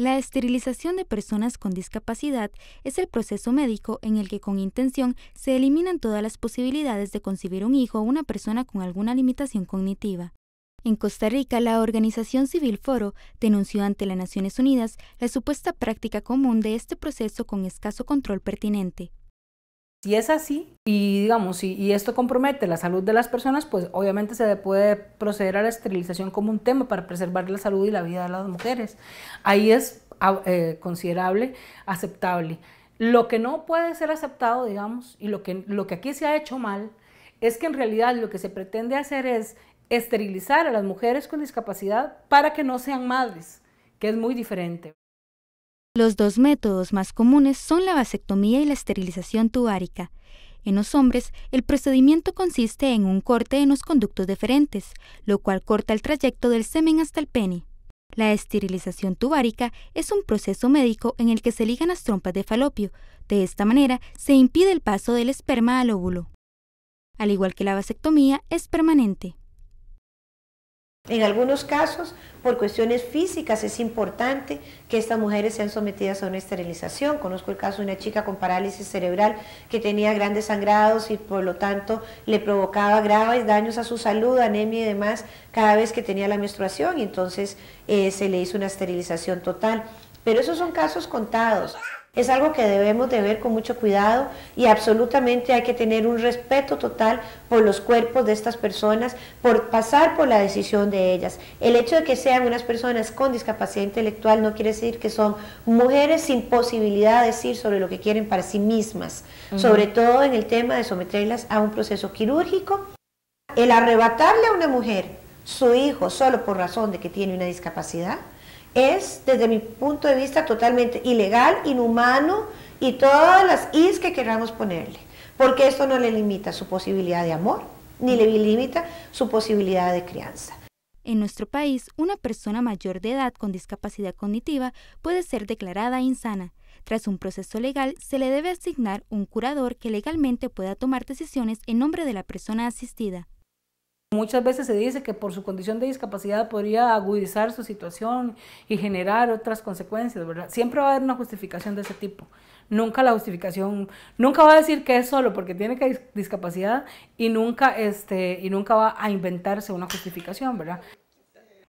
La esterilización de personas con discapacidad es el proceso médico en el que con intención se eliminan todas las posibilidades de concebir un hijo o una persona con alguna limitación cognitiva. En Costa Rica, la organización civil Foro denunció ante las Naciones Unidas la supuesta práctica común de este proceso con escaso control pertinente. Si es así, y digamos, si, y esto compromete la salud de las personas, pues obviamente se puede proceder a la esterilización como un tema para preservar la salud y la vida de las mujeres. Ahí es eh, considerable, aceptable. Lo que no puede ser aceptado, digamos, y lo que, lo que aquí se ha hecho mal, es que en realidad lo que se pretende hacer es esterilizar a las mujeres con discapacidad para que no sean madres, que es muy diferente. Los dos métodos más comunes son la vasectomía y la esterilización tubárica. En los hombres, el procedimiento consiste en un corte en los conductos deferentes, lo cual corta el trayecto del semen hasta el pene. La esterilización tubárica es un proceso médico en el que se ligan las trompas de falopio. De esta manera, se impide el paso del esperma al óvulo. Al igual que la vasectomía, es permanente. En algunos casos, por cuestiones físicas, es importante que estas mujeres sean sometidas a una esterilización. Conozco el caso de una chica con parálisis cerebral que tenía grandes sangrados y por lo tanto le provocaba graves daños a su salud, anemia y demás cada vez que tenía la menstruación y entonces eh, se le hizo una esterilización total. Pero esos son casos contados. Es algo que debemos de ver con mucho cuidado y absolutamente hay que tener un respeto total por los cuerpos de estas personas, por pasar por la decisión de ellas. El hecho de que sean unas personas con discapacidad intelectual no quiere decir que son mujeres sin posibilidad de decir sobre lo que quieren para sí mismas, sobre todo en el tema de someterlas a un proceso quirúrgico. El arrebatarle a una mujer su hijo solo por razón de que tiene una discapacidad, es, desde mi punto de vista, totalmente ilegal, inhumano y todas las is que queramos ponerle. Porque esto no le limita su posibilidad de amor, ni le limita su posibilidad de crianza. En nuestro país, una persona mayor de edad con discapacidad cognitiva puede ser declarada insana. Tras un proceso legal, se le debe asignar un curador que legalmente pueda tomar decisiones en nombre de la persona asistida. Muchas veces se dice que por su condición de discapacidad podría agudizar su situación y generar otras consecuencias, ¿verdad? Siempre va a haber una justificación de ese tipo. Nunca la justificación, nunca va a decir que es solo porque tiene que discapacidad y nunca, este, y nunca va a inventarse una justificación, ¿verdad?